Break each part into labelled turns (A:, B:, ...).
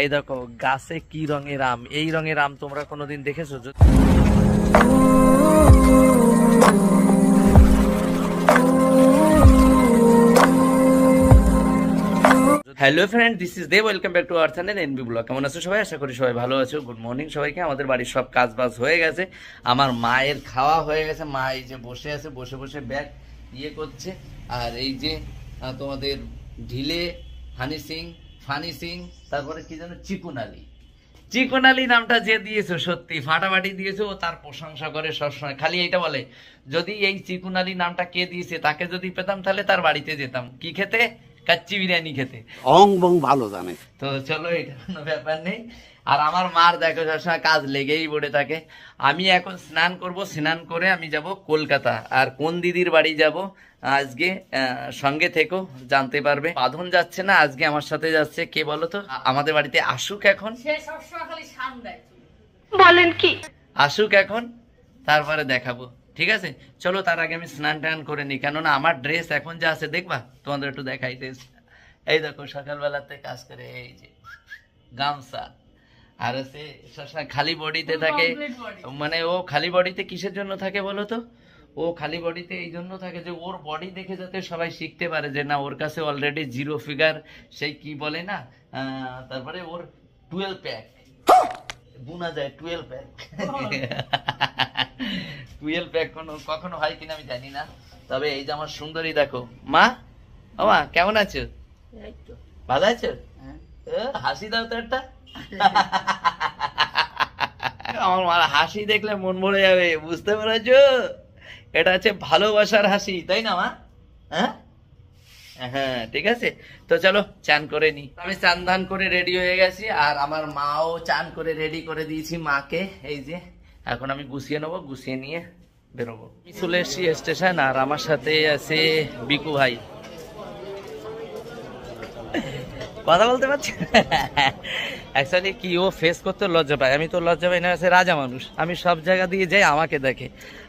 A: এই দেখো গাছে কি রঙের আম এই রঙের আম তোমরা কোনোদিন দেখেছো hello friend this is the welcome back to earth and NB blog কেমন আছো সবাই আশা করি সবাই ভালো আছো গুড মর্নিং সবাইকে আমাদের বাড়ির সব কাজ বাজ হয়ে গেছে আমার মায়ের খাওয়া হয়ে গেছে মা এই যে বসে আছে বসে বসে ব্যাগ ইয়ে করছে আর এই যে তোমাদের ঢিলে হানি সিং ফানি সিং তারপরে কি যেন চিকুন আলী চিকুন আলী নামটা যে দিয়েছো সত্যি ফাটাফাটি দিয়েছো ও তার প্রশংসা করে সবসময় খালি এইটা বলে যদি এই চিকুন আলী নামটা কে দিয়েছে তাকে যদি পেতাম তাহলে তার বাড়িতে যেতাম কি খেতে কাচ্চি বিরিয়ানি খেতে অং বং ভালো জানে তো চলো এটা কোনো ব্যাপার নেই আর আমার মার দেখো সবসময় কাজ লেগেই পড়ে থাকে আমি এখন স্নান করব স্নান করে আমি যাব কলকাতা আর কোন দিদির বাড়ি যাব আজকে সঙ্গে থেকো জানতে পারবে বাঁধন যাচ্ছে না আজকে আমার সাথে যাচ্ছে কে বলো তো আমাদের বাড়িতে আসুক এখন বলেন কি আসুক এখন তারপরে দেখাবো ঠিক আছে চলো তার আগে আমি স্নান টান করে নিই কেননা আমার ড্রেস এখন যা আছে দেখবা তোমাদের একটু দেখাই ড্রেস এই দেখো সকালবেলাতে কাজ করে এই যে গামছা আর সে খালি বডিতে থাকে মানে ও খালি বডিতে কিসের জন্য থাকে বলো তো ও খালি বডিতে এই জন্য থাকে যে ওর বডি দেখে যাতে সবাই শিখতে পারে যে না ওর কাছে অলরেডি জিরো ফিগার সেই কি বলে না তারপরে ওর টুয়েলভ প্যাক বোনা যায় টুয়েলভ প্যাক টুয়েলভ প্যাক কোনো কখনো হয় কিনা আমি জানি না তবে এই যে আমার সুন্দরী দেখো মা মা কেমন আছো ভালো আছো হ্যাঁ। হাসি দাও তো একটা আমার হাসি দেখলে মন ভরে যাবে বুঝতে পেরেছো এটা হচ্ছে ভালোবাসার হাসি তাই না মা হ্যাঁ হ্যাঁ ঠিক আছে তো চলো চান করে নি আমি চান ধান করে রেডি হয়ে গেছি আর আমার মাও চান করে রেডি করে দিয়েছি মাকে এই যে এখন আমি গুছিয়ে নেবো গুছিয়ে নিয়ে বেরোবো চলে এসছি স্টেশন আর আমার সাথে আছে বিকু ভাই কথা বলতে পারছি অ্যাকচুয়ালি কি ও ফেস করতে লজ্জা পায় আমি তো লজ্জা পাই না আছে রাজা মানুষ আমি সব জায়গা দিয়ে যাই আমাকে দেখে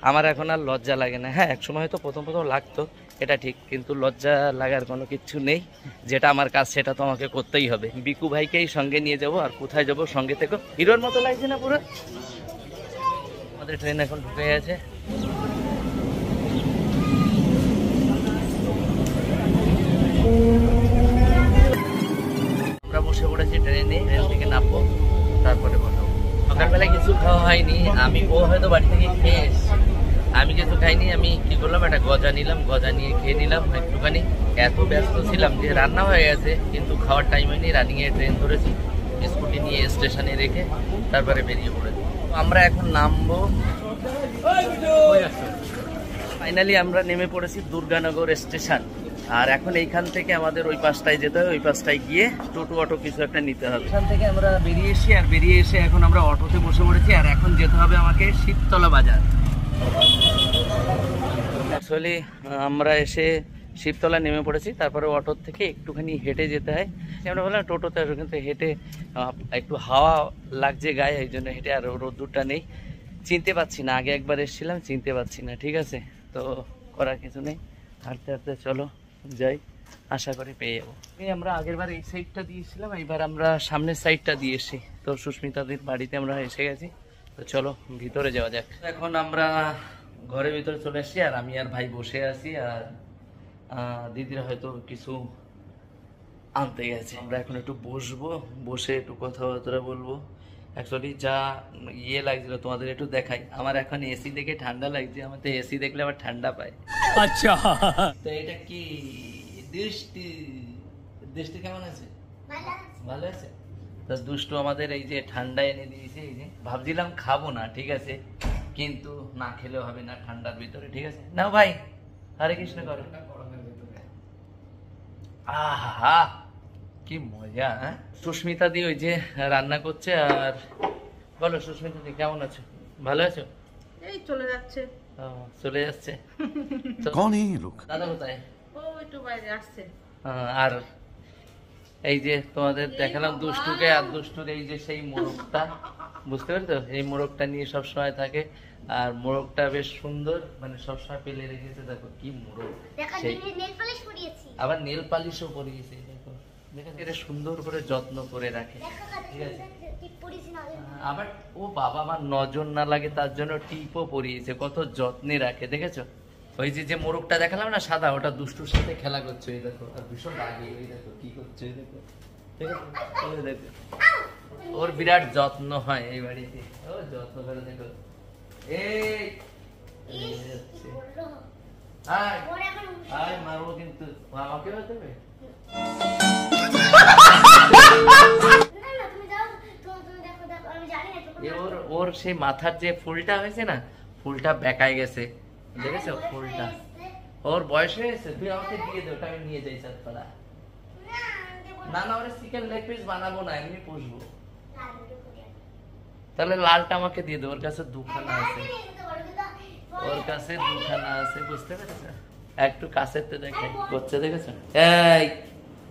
A: আমার এখন আর লজ্জা লাগে না হ্যাঁ একসময় হয়তো প্রথম প্রথম লাগতো এটা ঠিক কিন্তু লজ্জা লাগার কোনো কিছু নেই যেটা আমার কাজ সেটা তো আমাকে করতেই হবে বিকু ভাইকেই সঙ্গে নিয়ে যাব আর কোথায় যাব সঙ্গে থেকে হিরোর মতো লাগছে না পুরো আমাদের ট্রেন এখন ঢুকে গেছে Thank you. ট্রেনে ট্রেন থেকে নামবো তারপরে বলবো সকালবেলা কিছু খাওয়া হয়নি আমি ও হয়তো বাড়ি থেকে খেয়ে এসছি আমি কিছু খাইনি আমি কি করলাম একটা গজা নিলাম গজা নিয়ে খেয়ে নিলাম একটুখানি এত ব্যস্ত ছিলাম যে রান্না হয়ে গেছে কিন্তু খাওয়ার টাইম হয়নি রানিংয়ে ট্রেন ধরেছি স্কুটি নিয়ে স্টেশনে রেখে তারপরে বেরিয়ে পড়েছি আমরা এখন নামবো ফাইনালি আমরা নেমে পড়েছি দুর্গানগর স্টেশন আর এখন এইখান থেকে আমাদের ওই পাশটায় যেতে হয় ওই পাশটায় গিয়ে টোটো অটো কিছু একটা নিতে হবে এখান থেকে আমরা বেরিয়ে এসে আর বেরিয়ে এসে এখন আমরা অটোতে বসে পড়েছি আর এখন যেতে হবে আমাকে শীততলা বাজার আসলে আমরা এসে শিবতলা নেমে পড়েছি তারপরে অটোর থেকে একটুখানি হেঁটে যেতে হয় আমরা বললাম টোটোতে আসবো কিন্তু হেঁটে একটু হাওয়া লাগছে গায়ে এই জন্য হেঁটে আর রোদ্দুরটা নেই চিনতে পারছি না আগে একবার এসেছিলাম চিনতে পারছি না ঠিক আছে তো করার কিছু নেই হাঁটতে হাঁটতে চলো যাই আশা করি পেয়ে যাবো এই আমরা আগেরবার এই সাইডটা দিয়েছিলাম এইবার আমরা সামনের সাইডটা দিয়ে এসেছি তো সুস্মিতাদের বাড়িতে আমরা এসে গেছি তো চলো ভিতরে যাওয়া যাক এখন আমরা ঘরের ভিতরে চলে এসেছি আর আমি আর ভাই বসে আছি আর দিদিরা হয়তো কিছু আনতে গেছে আমরা এখন একটু বসবো বসে একটু কথাবার্তা বলবো অ্যাকচুয়ালি যা ইয়ে লাগছিল তোমাদের একটু দেখাই আমার এখন এসি দেখে ঠান্ডা লাগছে আমার তো এসি দেখলে আবার ঠান্ডা পায় আচ্ছা তো এটা কি দৃষ্টি দৃষ্টি কেমন আছে ভালো আছে তা দুষ্টু আমাদের এই যে ঠান্ডা এনে দিয়েছে এই যে ভাবছিলাম খাবো না ঠিক আছে কিন্তু না খেলেও হবে না ঠান্ডার ভিতরে ঠিক আছে না ভাই হরে কৃষ্ণ করো আহা কি মজা হ্যাঁ? সুস্মিতা দি ওই যে রান্না করছে আর বলো সুস্মিতা দি কেমন আছো ভালো আছো এই চলে যাচ্ছে চলে যাচ্ছে কোন এই লোক দাদা কোথায় ও একটু বাইরে আসছে আর এই যে তোমাদের দেখালাম দুষ্টুকে আর দুষ্টুর এই যে সেই মোরগটা বুঝতে তো এই মোরগটা নিয়ে সব সময় থাকে আর মোরগটা বেশ সুন্দর মানে সবসময় পেলে রেখেছে দেখো কি মোরগ আবার নেল পালিশও পরিয়েছে এটা সুন্দর করে যত্ন করে রাখে ঠিক আছে আবার ও বাবা আমার নজর না লাগে তার জন্য টিপও পরিয়েছে কত যত্নে রাখে দেখেছো ওই যে যে মোরগটা দেখালাম না সাদা ওটা দুষ্টুর সাথে খেলা করছে এই দেখো আর ভীষণ রাগে এই দেখো কি করছে এই দেখো দেখো ওর বিরাট যত্ন হয় এই বাড়িতে ও যত্ন করে দেখো এই আয় মা মারবো কিন্তু আমাকেও দেবে ওর সেই মাথার যে ফুলটা হয়েছে না ফুলটা বেকায় গেছে দেখেছো ফুলটা ওর বয়স হয়েছে তুই আমাকে দিয়ে দে ওটা আমি নিয়ে যাই চাঁদপাড়া না না ওরা চিকেন লেগ পিস বানাবো না এমনি পুষবো তাহলে লালটা আমাকে দিয়ে দে ওর কাছে দুখানা আছে ওর কাছে দুখানা আছে বুঝতে পেরেছো একটু কাছের তো দেখে করছে দেখেছো এই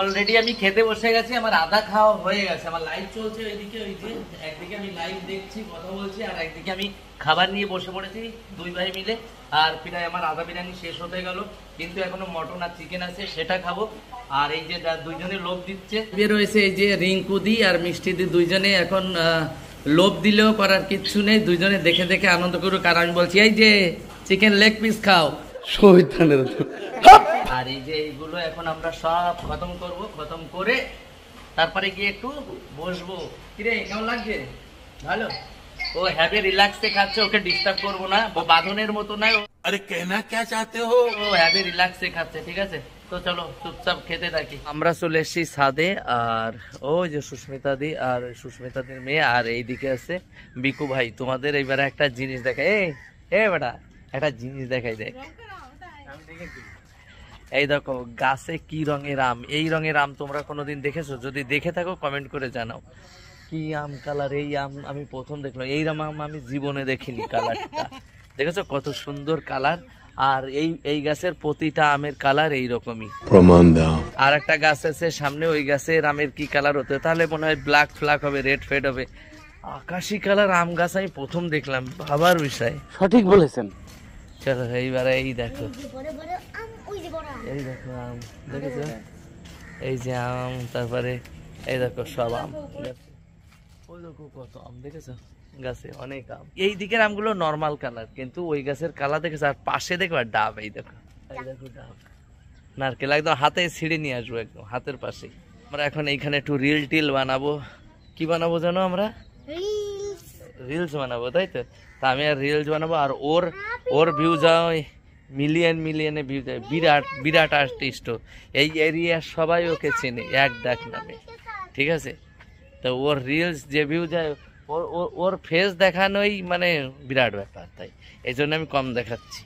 A: অলরেডি আমি খেতে বসে গেছি আমার আধা খাওয়া হয়ে গেছে আমার লাইভ চলছে ওইদিকে ওই যে একদিকে আমি লাইভ দেখছি কথা বলছি আর একদিকে আমি খাবার নিয়ে বসে পড়েছি দুই ভাই মিলে আর প্রায় আমার আধা বিরিয়ানি শেষ হতে গেল কিন্তু এখনো মটন আর চিকেন আছে সেটা খাবো আর এই যে দুইজনে লোভ দিচ্ছে রয়েছে এই যে রিঙ্কুদি আর মিষ্টিদি দুইজনে এখন লোভ দিলেও করার কিচ্ছু নেই দুইজনে দেখে দেখে আনন্দ করুক আর আমি বলছি এই যে চিকেন লেগ পিস খাও শহীদ আর এই যে এইগুলো এখন আমরা সব খতম করব খতম করে তারপরে গিয়ে একটু বসবো কিরে কেমন লাগছে ভালো ও হ্যাভি রিল্যাক্সে খাচ্ছে ওকে ডিস্টার্ব করবো না ও বাঁধনের মতো নয় আরে কেনা কে চাতে হো ও হ্যাভি রিল্যাক্সে খাচ্ছে ঠিক আছে তো চলো চুপচাপ খেতে থাকি আমরা চলে এসেছি সাদে আর ও যে সুস্মিতা দি আর সুস্মিতা দির মেয়ে আর এইদিকে আছে বিকু ভাই তোমাদের এইবার একটা জিনিস দেখাই এ এ বেটা একটা জিনিস দেখাই দেখ এই দেখো গাছে কি রঙের আম এই রঙের আম তোমরা কোনোদিন দেখেছো যদি দেখে থাকো কমেন্ট করে জানাও কি আম কালার এই আম আমি প্রথম দেখলাম এই রাম আম আমি জীবনে দেখিনি কালারটা দেখেছো কত সুন্দর কালার আর এই এই গাছের প্রতিটা আমের কালার এই রকমই প্রমাণ দাও আর একটা গাছ আছে সামনে ওই গাছের আমের কি কালার হতে তাহলে মনে হয় ব্ল্যাক ফ্ল্যাক হবে রেড ফেড হবে আকাশি কালার আম গাছ আমি প্রথম দেখলাম ভাবার বিষয় সঠিক বলেছেন চলো এইবারে এই দেখো এই দেখো আম দেখেছো এই যে আম তারপরে এই দেখো সব আম ওই দেখো কত আম দেখেছো গাছে অনেক আম এই দিকের আমগুলো নর্মাল কালার কিন্তু ওই গাছের কালার দেখেছো আর পাশে দেখো আর ডাব এই দেখো এই দেখো ডাব নারকেল একদম হাতে ছিঁড়ে নিয়ে আসবো একদম হাতের পাশেই আমরা এখন এইখানে একটু রিল টিল বানাবো কি বানাবো জানো আমরা রিলস বানাবো তাই তো তা আমি আর রিলস বানাবো আর ওর ওর ভিউ যাওয়া মিলিয়ন মিলিয়নে বিরাট বিরাট আর্টিস্ট এই এরিয়ার সবাই ওকে চেনে এক ডাক নামে ঠিক আছে তো ওর রিলস যে ভিউ যায় ওর ওর ফেস দেখানোই মানে বিরাট ব্যাপার তাই এই জন্য আমি কম দেখাচ্ছি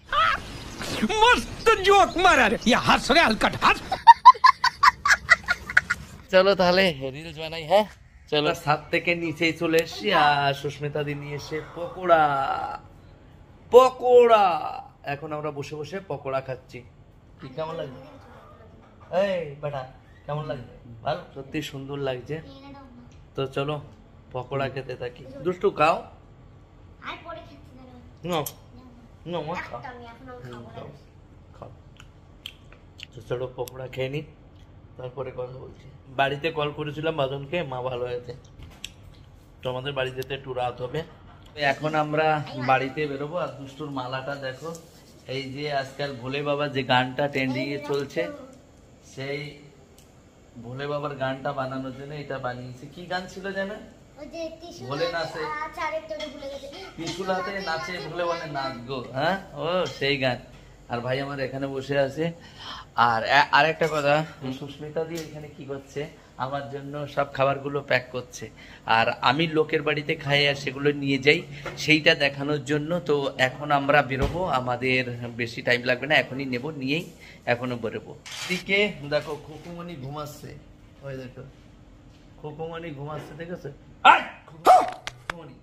A: চলো তাহলে রিলস বানাই হ্যাঁ চলো সাত থেকে নিচেই চলে এসছি আর সুস্মিতা দি নিয়ে এসে পকোড়া পকোড়া এখন আমরা বসে বসে পকোড়া খাচ্ছি কেমন লাগছে এই বেটা কেমন লাগছে ভালো সত্যি সুন্দর লাগছে তো চলো পকোড়া খেতে থাকি দুষ্টু খাও তো চলো পকোড়া খেয়ে নি তারপরে কথা বলছি বাড়িতে কল করেছিলাম বাদনকে মা ভালো হয়েছে তোমাদের বাড়ি যেতে একটু রাত হবে এখন আমরা বাড়িতে বেরোবো আর দুষ্টুর মালাটা দেখো এই যে আজকাল ভোলে বাবার যে গানটা ট্রেন্ডিংয়ে চলছে সেই ভোলে বাবার গানটা বানানোর জন্য এটা বানিয়েছে কি গান ছিল যেন ভোলে নাচে হাতে নাচে ভোলে বলে নাচ গো হ্যাঁ ও সেই গান আর ভাই আমার এখানে বসে আছে আর আর একটা কথা সুস্মিতা দিয়ে এখানে কি করছে আমার জন্য সব খাবারগুলো প্যাক করছে আর আমি লোকের বাড়িতে খাই আর সেগুলো নিয়ে যাই সেইটা দেখানোর জন্য তো এখন আমরা বেরোবো আমাদের বেশি টাইম লাগবে না এখনই নেব নিয়েই এখনও বেরোবো দিকে দেখো খুকুমণি ঘুমাচ্ছে ওই দেখো খুকুমণি ঘুমাচ্ছে দেখেছো খুকুমণি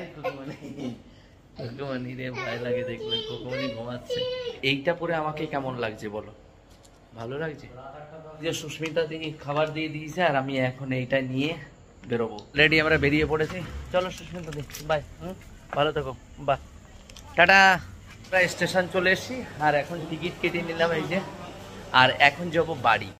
A: এই খুকুমণি ভগবানই লাগে দেখলে ভগবানই ঘুমাচ্ছে এইটা পরে আমাকে কেমন লাগছে বলো ভালো লাগছে যে সুস্মিতা তিনি খাবার দিয়ে দিয়েছে আর আমি এখন এইটা নিয়ে বেরোবো রেডি আমরা বেরিয়ে পড়েছি চলো সুস্মিতা দি বাই ভালো থাকো বাই টাটা প্রায় স্টেশন চলে এসছি আর এখন টিকিট কেটে নিলাম এই যে আর এখন যাব বাড়ি